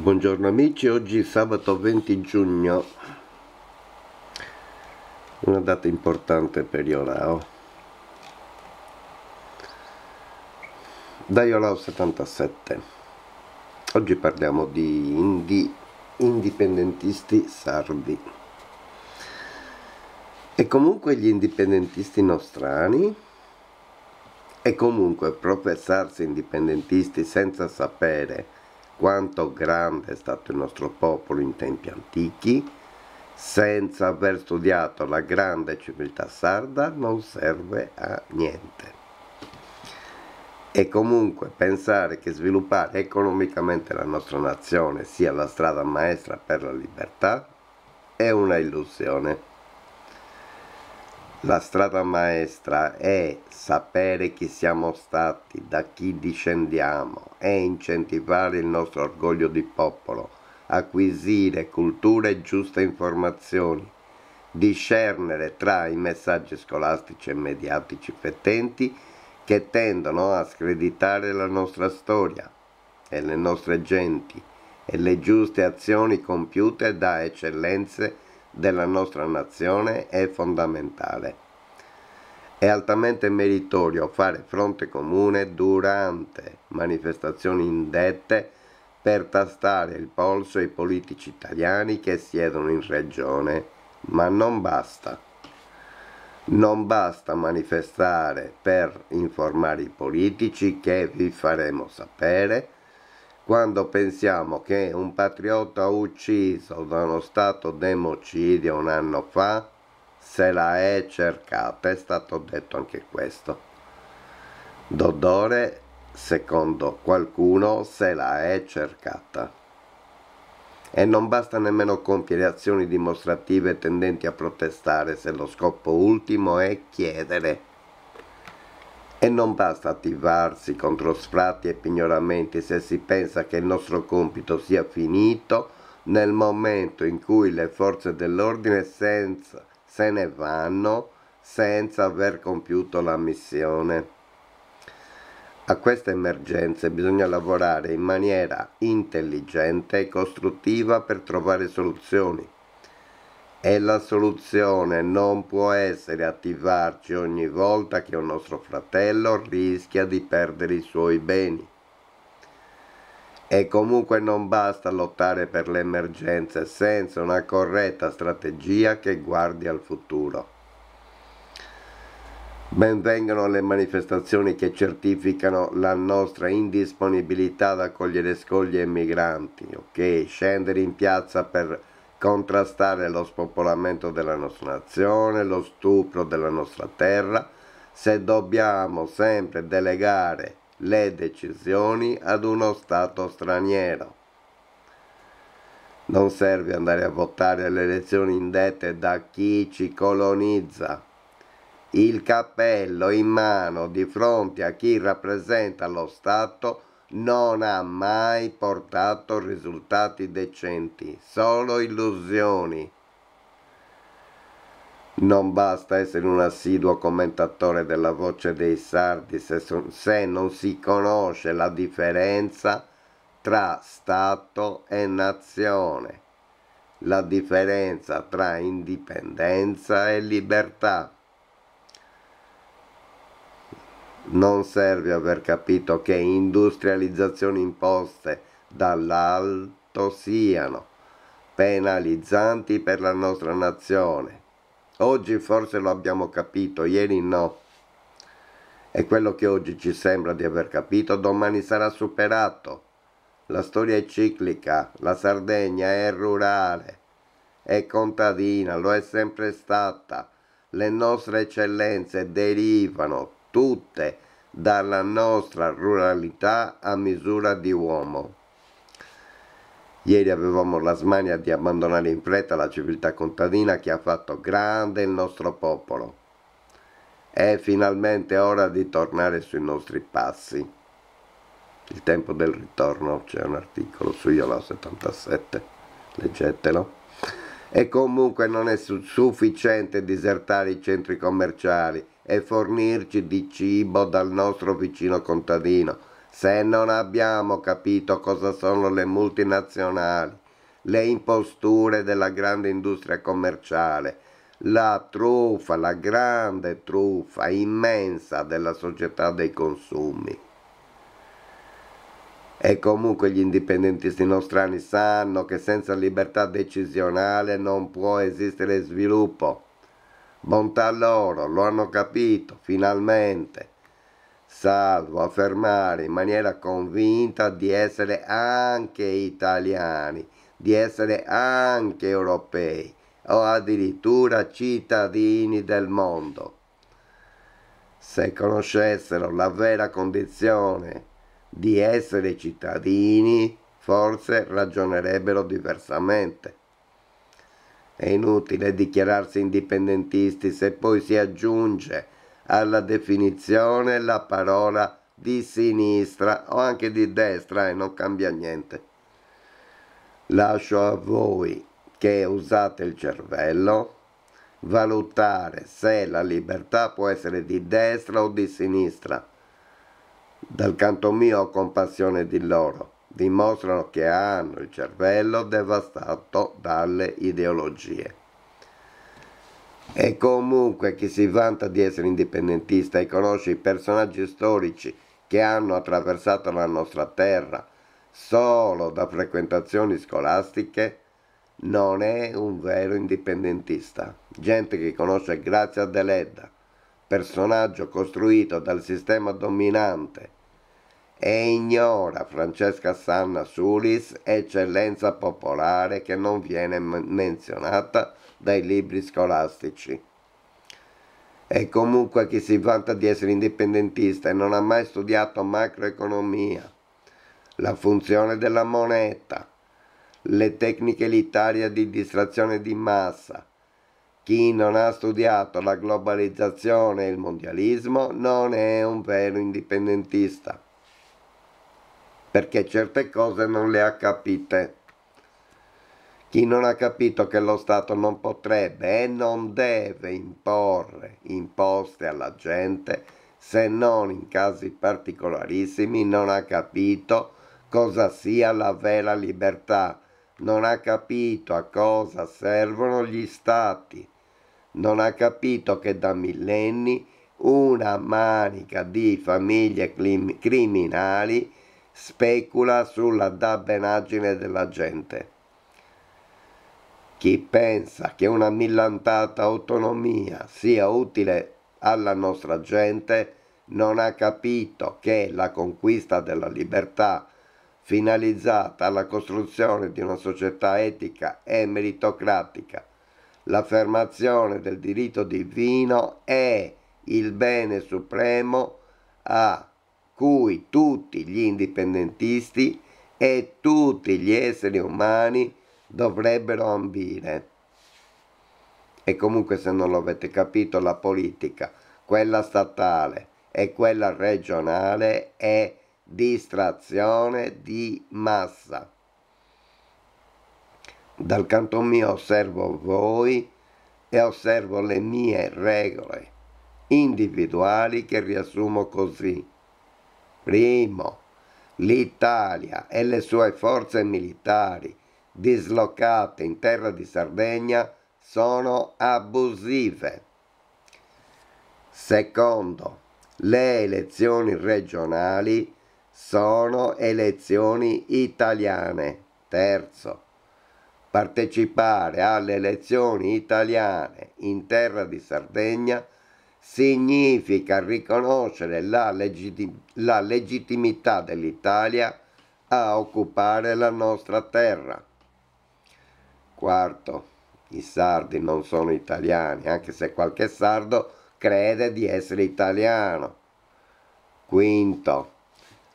Buongiorno amici, oggi sabato 20 giugno, una data importante per Iolao. Da Iolao 77. Oggi parliamo di indi, indipendentisti sardi. E comunque gli indipendentisti nostrani e comunque professarsi indipendentisti senza sapere quanto grande è stato il nostro popolo in tempi antichi, senza aver studiato la grande civiltà sarda non serve a niente. E comunque pensare che sviluppare economicamente la nostra nazione sia la strada maestra per la libertà è una illusione. La strada maestra è sapere chi siamo stati, da chi discendiamo e incentivare il nostro orgoglio di popolo, acquisire culture e giuste informazioni, discernere tra i messaggi scolastici e mediatici fettenti che tendono a screditare la nostra storia e le nostre genti e le giuste azioni compiute da eccellenze della nostra nazione è fondamentale. È altamente meritorio fare fronte comune durante manifestazioni indette per tastare il polso ai politici italiani che siedono in regione, ma non basta. Non basta manifestare per informare i politici che vi faremo sapere quando pensiamo che un patriota ucciso da uno stato democidio un anno fa se la è cercata, è stato detto anche questo. Dodore, secondo qualcuno, se la è cercata. E non basta nemmeno compiere azioni dimostrative tendenti a protestare se lo scopo ultimo è chiedere e non basta attivarsi contro sfratti e pignoramenti se si pensa che il nostro compito sia finito nel momento in cui le forze dell'ordine se ne vanno senza aver compiuto la missione. A queste emergenze bisogna lavorare in maniera intelligente e costruttiva per trovare soluzioni è la soluzione, non può essere attivarci ogni volta che un nostro fratello rischia di perdere i suoi beni. E comunque non basta lottare per le emergenze senza una corretta strategia che guardi al futuro. Benvengano le manifestazioni che certificano la nostra indisponibilità ad accogliere scogli e migranti, ok? Scendere in piazza per contrastare lo spopolamento della nostra nazione, lo stupro della nostra terra, se dobbiamo sempre delegare le decisioni ad uno Stato straniero. Non serve andare a votare alle elezioni indette da chi ci colonizza. Il cappello in mano di fronte a chi rappresenta lo Stato non ha mai portato risultati decenti, solo illusioni. Non basta essere un assiduo commentatore della voce dei sardi se, se non si conosce la differenza tra Stato e nazione, la differenza tra indipendenza e libertà. non serve aver capito che industrializzazioni imposte dall'alto siano penalizzanti per la nostra nazione. Oggi forse lo abbiamo capito, ieri no. E quello che oggi ci sembra di aver capito domani sarà superato. La storia è ciclica, la Sardegna è rurale, è contadina, lo è sempre stata. Le nostre eccellenze derivano tutte dalla nostra ruralità a misura di uomo. Ieri avevamo la smania di abbandonare in fretta la civiltà contadina che ha fatto grande il nostro popolo. È finalmente ora di tornare sui nostri passi. Il tempo del ritorno c'è un articolo su Iola 77, leggetelo. E comunque non è sufficiente disertare i centri commerciali e fornirci di cibo dal nostro vicino contadino, se non abbiamo capito cosa sono le multinazionali, le imposture della grande industria commerciale, la truffa, la grande truffa immensa della società dei consumi. E comunque gli indipendentisti nostrani sanno che senza libertà decisionale non può esistere sviluppo Bontà loro, lo hanno capito, finalmente, salvo affermare in maniera convinta di essere anche italiani, di essere anche europei o addirittura cittadini del mondo. Se conoscessero la vera condizione di essere cittadini, forse ragionerebbero diversamente. È inutile dichiararsi indipendentisti se poi si aggiunge alla definizione la parola di sinistra o anche di destra e non cambia niente. Lascio a voi che usate il cervello valutare se la libertà può essere di destra o di sinistra. Dal canto mio ho compassione di loro dimostrano che hanno il cervello devastato dalle ideologie. E comunque chi si vanta di essere indipendentista e conosce i personaggi storici che hanno attraversato la nostra terra solo da frequentazioni scolastiche, non è un vero indipendentista. Gente che conosce Grazia Deledda, personaggio costruito dal sistema dominante e ignora Francesca Sanna Sulis, eccellenza popolare che non viene menzionata dai libri scolastici. E comunque chi si vanta di essere indipendentista e non ha mai studiato macroeconomia, la funzione della moneta, le tecniche elitarie di distrazione di massa, chi non ha studiato la globalizzazione e il mondialismo non è un vero indipendentista perché certe cose non le ha capite. Chi non ha capito che lo Stato non potrebbe e non deve imporre imposte alla gente, se non in casi particolarissimi, non ha capito cosa sia la vera libertà, non ha capito a cosa servono gli Stati, non ha capito che da millenni una manica di famiglie criminali specula sulla dabbenaggine della gente. Chi pensa che una millantata autonomia sia utile alla nostra gente non ha capito che la conquista della libertà finalizzata alla costruzione di una società etica e meritocratica, l'affermazione del diritto divino è il bene supremo a cui tutti gli indipendentisti e tutti gli esseri umani dovrebbero ambire. E comunque se non l'avete capito la politica, quella statale e quella regionale è distrazione di massa. Dal canto mio osservo voi e osservo le mie regole individuali che riassumo così. Primo, l'Italia e le sue forze militari dislocate in terra di Sardegna sono abusive. Secondo, le elezioni regionali sono elezioni italiane. Terzo, partecipare alle elezioni italiane in terra di Sardegna è significa riconoscere la, legittim la legittimità dell'Italia a occupare la nostra terra. Quarto, i sardi non sono italiani, anche se qualche sardo crede di essere italiano. Quinto,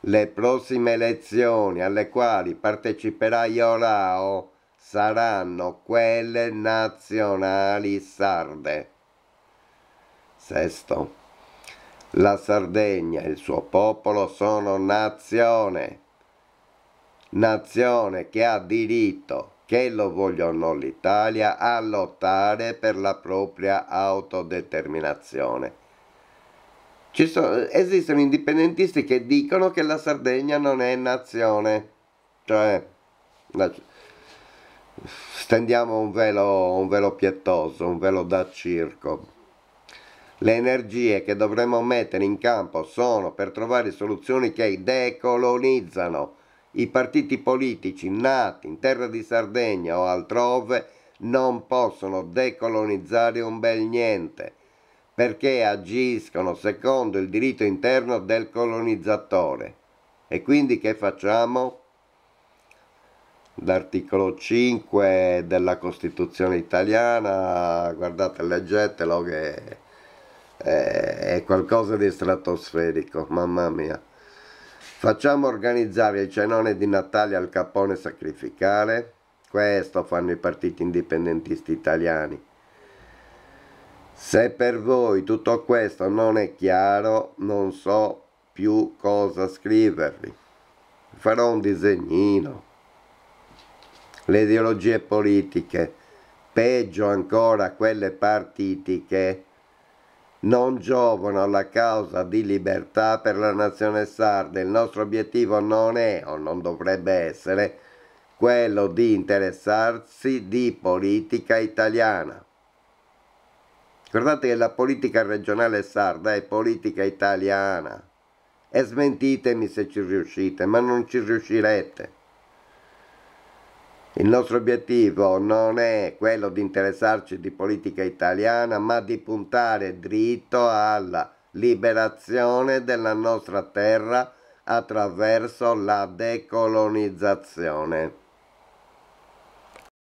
le prossime elezioni alle quali parteciperà Iolao saranno quelle nazionali sarde. Sesto. La Sardegna e il suo popolo sono nazione, nazione che ha diritto, che lo vogliono l'Italia, a lottare per la propria autodeterminazione. Sono, esistono indipendentisti che dicono che la Sardegna non è nazione, cioè stendiamo un velo, un velo pietoso, un velo da circo. Le energie che dovremmo mettere in campo sono per trovare soluzioni che decolonizzano. I partiti politici nati in terra di Sardegna o altrove non possono decolonizzare un bel niente, perché agiscono secondo il diritto interno del colonizzatore. E quindi che facciamo? L'articolo 5 della Costituzione italiana, guardate, leggetelo che eh, è qualcosa di stratosferico, mamma mia. Facciamo organizzare il cenone di Natale al Capone sacrificale. questo fanno i partiti indipendentisti italiani. Se per voi tutto questo non è chiaro, non so più cosa scrivervi. Farò un disegnino. Le ideologie politiche, peggio ancora quelle partitiche, non giovano alla causa di libertà per la nazione sarda. Il nostro obiettivo non è o non dovrebbe essere quello di interessarsi di politica italiana. Guardate che la politica regionale sarda è politica italiana e smentitemi se ci riuscite, ma non ci riuscirete. Il nostro obiettivo non è quello di interessarci di politica italiana, ma di puntare dritto alla liberazione della nostra terra attraverso la decolonizzazione.